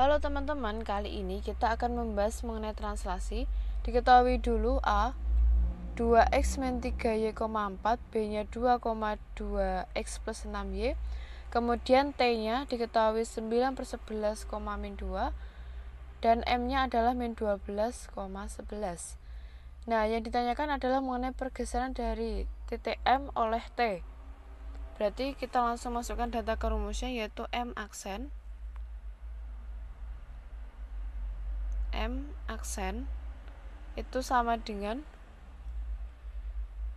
Halo teman-teman, kali ini kita akan membahas mengenai translasi. Diketahui dulu A 2x min 3y,4 B nya 2,2x plus 6y kemudian T nya diketahui 9 per 11, min 2 dan M nya adalah min 12, 11 nah yang ditanyakan adalah mengenai pergeseran dari titik M oleh T berarti kita langsung masukkan data ke rumusnya yaitu M aksen M aksen itu sama dengan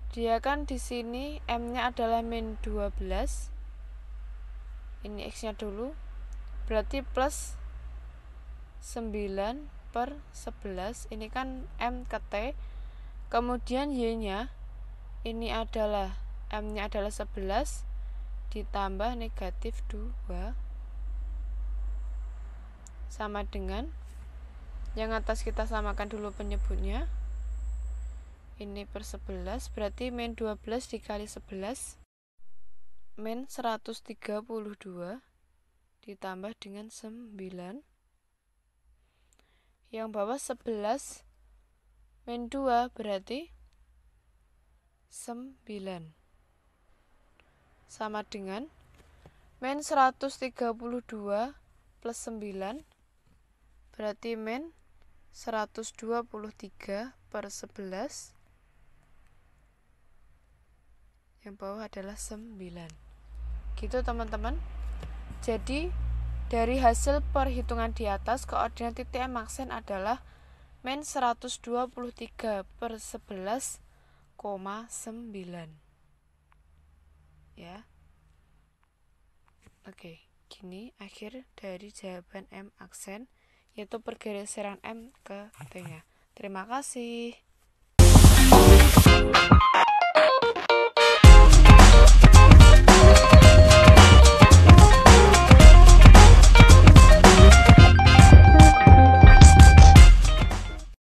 dia kan di sini M-nya adalah min 12 ini X-nya dulu berarti plus 9 per 11 ini kan M ke T kemudian Y-nya ini adalah M-nya adalah 11 ditambah negatif 2 sama dengan yang atas kita samakan dulu penyebutnya ini per 11 berarti min 12 dikali 11 min 132 ditambah dengan 9 yang bawah 11 min 2 berarti 9 sama dengan min 132 plus 9 berarti min 123 per 11 yang bawah adalah 9 gitu teman-teman jadi dari hasil perhitungan di atas koordinat titik M aksen adalah min 123 per 11,9 ya oke gini akhir dari jawaban M aksen yaitu pergeseran M ke T-nya. Terima kasih.